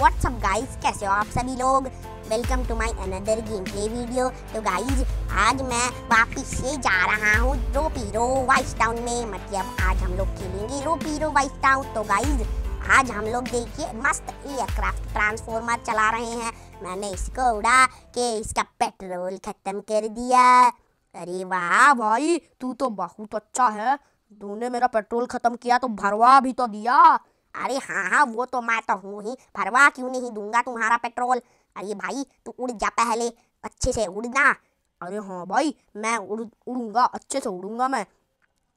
what's up guys कैसे हो आप सभी लोग welcome to my another game play video तो गाइस आज मैं वापस से जा रहा हूँ रोपीरो वाइस टाउन में मतलब आज हम लोग खेलेंगे रोपीरो वाइस टाउन तो गाइस आज हम लोग देखिए मस्त एयरक्राफ्ट ट्रांसफॉर्मर चला रहे हैं मैंने इसको उड़ा के इसका पेट्रोल ख़त्म कर दिया अरे वाह भाई तू तो बहुत अच्छा है तूने मेरा पेट्रोल ख़त्म किया तो भरवा भी तो दिया अरे हाँ हाँ वो तो मैं तो हूँ ही भरवा क्यों नहीं दूंगा तुम्हारा पेट्रोल अरे भाई तू उड़ जा पहले अच्छे से उड़ना अरे हाँ भाई मैं उड़ उड़ूंगा अच्छे से उड़ूंगा मैं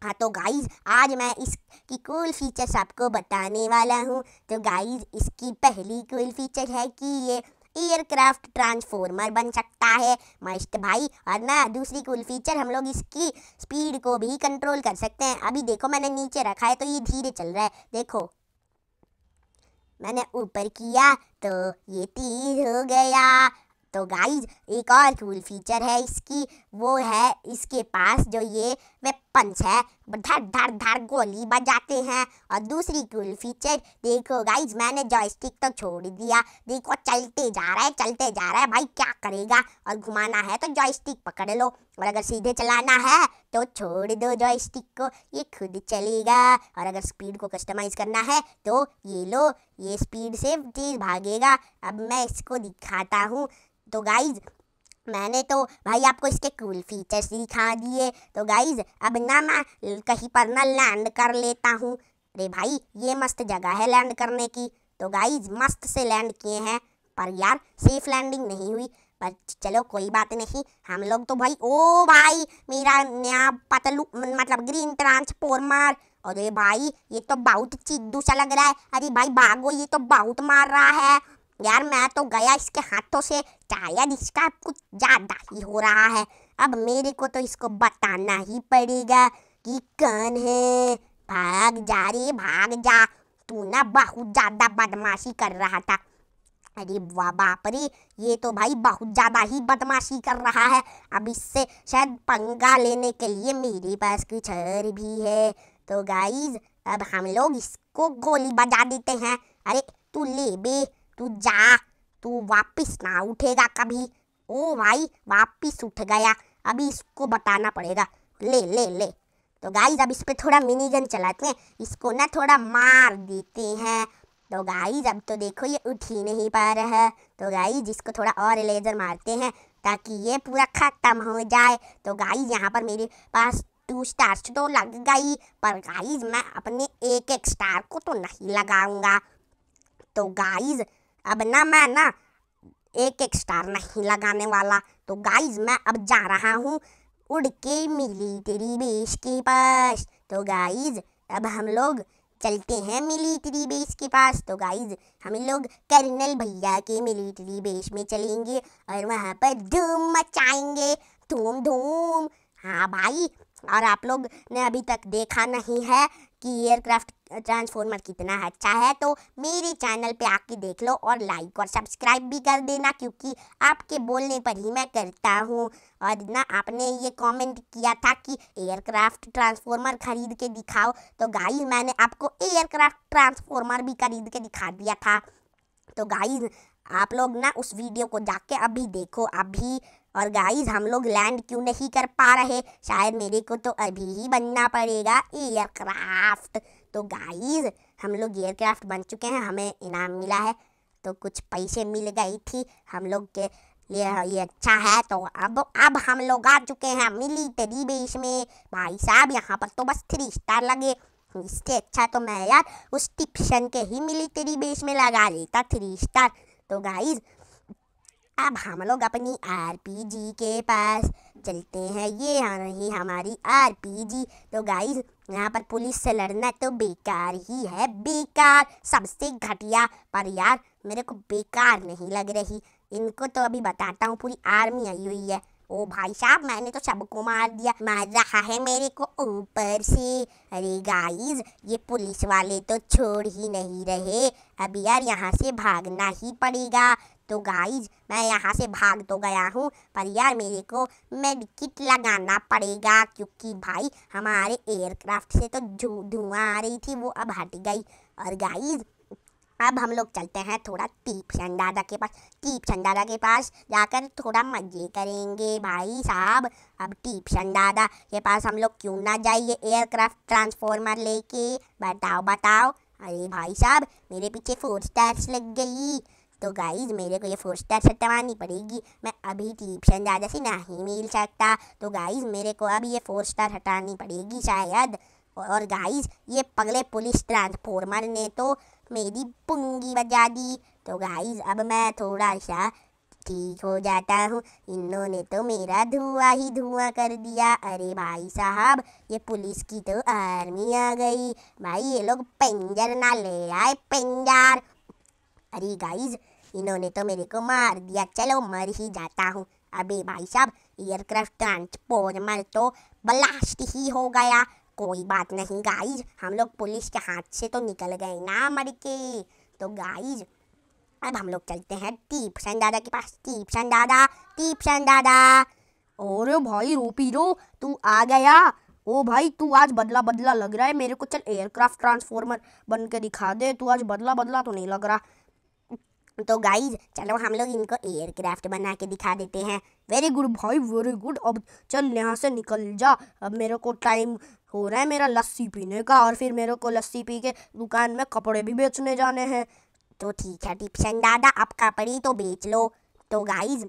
हाँ तो गाइज आज मैं इसकी कूल फ़ीचर सबको बताने वाला हूँ तो गाइज इसकी पहली कूल फीचर है कि ये एयरक्राफ्ट ट्रांसफॉर्मर बन सकता है मस्त भाई और ना दूसरी कूल फीचर हम लोग इसकी स्पीड को भी कंट्रोल कर सकते हैं अभी देखो मैंने नीचे रखा है तो ये धीरे चल रहा है देखो मैंने ऊपर किया तो ये तीर हो गया तो गाइज एक और कूल फीचर है इसकी वो है इसके पास जो ये वेपन्स है धड़ धड़ धड़ गोली बजाते हैं और दूसरी कूल फीचर देखो गाइज मैंने जॉयस्टिक तो छोड़ दिया देखो चलते जा रहा है चलते जा रहा है भाई क्या करेगा और घुमाना है तो जॉयस्टिक पकड़ लो और अगर सीधे चलाना है तो छोड़ दो जॉयस्टिक को ये खुद चलेगा और अगर स्पीड को कस्टमाइज करना है तो ये लो ये स्पीड से तेज भागेगा अब मैं इसको दिखाता हूँ तो गाइज मैंने तो भाई आपको इसके कूल फीचर्स दिखा दिए तो गाइज अब ना मैं कहीं पर ना लैंड कर लेता हूँ अरे भाई ये मस्त जगह है लैंड करने की तो गाइज मस्त से लैंड किए हैं पर यार सेफ लैंडिंग नहीं हुई पर चलो कोई बात नहीं हम लोग तो भाई ओ भाई मेरा नया पतलू मतलब ग्रीन ट्रांसफॉर्मर अरे भाई ये तो बहुत चिद्दू सा लग रहा है अरे भाई भागो ये तो बहुत मार रहा है यार मैं तो गया इसके हाथों से शायद इसका कुछ ज़्यादा ही हो रहा है अब मेरे को तो इसको बताना ही पड़ेगा कि कौन है भाग जा रे भाग जा तू ना बहुत ज़्यादा बदमाशी कर रहा था अरे वाह बाप रे ये तो भाई बहुत ज़्यादा ही बदमाशी कर रहा है अब इससे शायद पंगा लेने के लिए मेरे पास कुछ और भी है तो गाइज अब हम लोग इसको गोली बजा देते हैं अरे तू ले बे कहाँ उठेगा कभी ओ भाई वापिस उठ गया अभी इसको बताना पड़ेगा ले ले ले तो गाइज अब इस पर थोड़ा मिनी गन चलाते हैं इसको ना थोड़ा मार देते हैं तो गाइज अब तो देखो ये उठ ही नहीं पा रहा है तो गाइज इसको थोड़ा और लेजर मारते हैं ताकि ये पूरा ख़त्म हो जाए तो गाइज यहाँ पर मेरे पास टू स्टार्स तो लग गई पर गाइज मैं अपने एक एक स्टार को तो नहीं लगाऊंगा तो गाइज अब ना मैं ना एक एक स्टार नहीं लगाने वाला तो गाइज मैं अब जा रहा हूँ उड़ के मिली तेरी बेस के पास तो गाइज अब हम लोग चलते हैं मिलिट्री बेस के पास तो गाइज हम लोग कर्नल भैया के मिलिट्री बेस में चलेंगे और वहाँ पर धूम मचाएंगे धूम धूम हाँ भाई और आप लोग ने अभी तक देखा नहीं है कि एयरक्राफ्ट ट्रांसफॉर्मर कितना अच्छा है तो मेरे चैनल पे आके देख लो और लाइक और सब्सक्राइब भी कर देना क्योंकि आपके बोलने पर ही मैं करता हूँ और ना आपने ये कमेंट किया था कि एयरक्राफ्ट ट्रांसफॉर्मर खरीद के दिखाओ तो गाई मैंने आपको एयरक्राफ्ट ट्रांसफॉर्मर भी खरीद के दिखा दिया था तो गाई आप लोग ना उस वीडियो को जाके अभी देखो अभी और गाइज हम लोग लैंड क्यों नहीं कर पा रहे शायद मेरे को तो अभी ही बनना पड़ेगा एयरक्राफ्ट तो गाइस हम लोग एयरक्राफ्ट बन चुके हैं हमें इनाम मिला है तो कुछ पैसे मिल गई थी हम लोग के लिए ये अच्छा है तो अब अब हम लोग आ चुके हैं मिलिटरी बेस में भाई साहब यहाँ पर तो बस थ्री स्टार लगे इससे अच्छा तो मैं यार उस टिप्शन के ही मिलिटरी बेस में लगा लेता थ्री स्टार तो गाइज अब हम लोग अपनी आर के पास चलते हैं ये आ रही हमारी आर तो गाइज यहाँ पर पुलिस से लड़ना तो बेकार ही है बेकार सबसे घटिया पर यार मेरे को बेकार नहीं लग रही इनको तो अभी बताता हूँ पूरी आर्मी आई हुई है ओ भाई साहब मैंने तो सबको मार दिया मार रहा है मेरे को ऊपर से अरे गाइज ये पुलिस वाले तो छोड़ ही नहीं रहे अभी यार यहाँ से भागना ही पड़ेगा तो गाइज मैं यहाँ से भाग तो गया हूँ पर यार मेरे को मेड किट लगाना पड़ेगा क्योंकि भाई हमारे एयरक्राफ्ट से तो धुआँ आ रही थी वो अब हट गई और गाइज अब हम लोग चलते हैं थोड़ा टीप दादा के पास टीप दादा के पास जाकर थोड़ा मजे करेंगे भाई साहब अब टीप दादा के पास हम लोग क्यों ना जाइए एयरक्राफ्ट ट्रांसफॉर्मर लेके बताओ बताओ अरे भाई साहब मेरे पीछे फोर स्टार्स लग गई तो गाइज मेरे को ये फोर स्टार सट्टा पड़ेगी मैं अभी ट्यूशन ज़्यादा से नहीं मिल सकता तो गाइज मेरे को अब ये फोर स्टार हटानी पड़ेगी शायद और गाइज ये पगले पुलिस ट्रांसफॉर्मर ने तो मेरी पुंगी बजा दी तो गाइज अब मैं थोड़ा सा ठीक हो जाता हूँ इन्होंने तो मेरा धुआं ही धुआं कर दिया अरे भाई साहब ये पुलिस की तो आर्मी आ गई भाई ये लोग पेंजर ना ले आए पेंजर अरे गाइज इन्होंने तो मेरे को मार दिया चलो मर ही जाता हूँ अबे भाई साहब एयरक्राफ्ट ट्रांसफॉर्मर तो ब्लास्ट ही हो गया कोई बात नहीं गाइज हम लोग पुलिस के हाथ से तो निकल गए ना मर के तो गाइज अब हम लोग चलते हैं टीपसन दादा के पास टीपसन दादा टीपसन दादा और भाई रो तू आ गया ओ भाई तू आज बदला बदला लग रहा है मेरे को चल एयरक्राफ्ट ट्रांसफॉर्मर बन के दिखा दे तू आज बदला बदला तो नहीं लग रहा तो गाइज चलो हम लोग इनको एयरक्राफ्ट बना के दिखा देते हैं वेरी गुड भाई वेरी गुड अब चल यहाँ से निकल जा अब मेरे को टाइम हो रहा है मेरा लस्सी पीने का और फिर मेरे को लस्सी पी के दुकान में कपड़े भी बेचने जाने हैं तो ठीक है टिप्सन दादा आप कपड़े तो बेच लो तो गाइज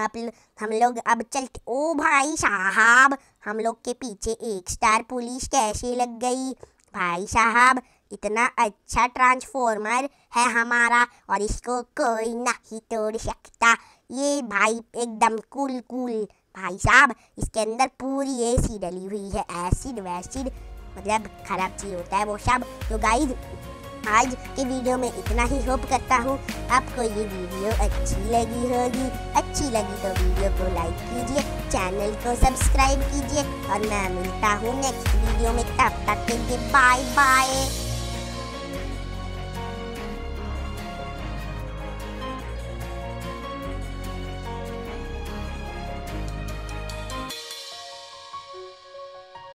आप हम लोग अब चलते ओ भाई साहब हम लोग के पीछे एक स्टार पुलिस कैसे लग गई भाई साहब इतना अच्छा ट्रांसफॉर्मर है हमारा और इसको कोई नहीं तोड़ सकता ये भाई एकदम कूल कूल भाई साहब इसके अंदर पूरी एसी डली हुई है एसिड वैसिड मतलब खराब चीज़ होता है वो सब तो गाइज आज के वीडियो में इतना ही होप करता हूँ आपको ये वीडियो अच्छी लगी होगी अच्छी लगी तो वीडियो को लाइक कीजिए चैनल को सब्सक्राइब कीजिए और मैं मिलता हूँ नेक्स्ट वीडियो में तब तक के लिए बाय बाय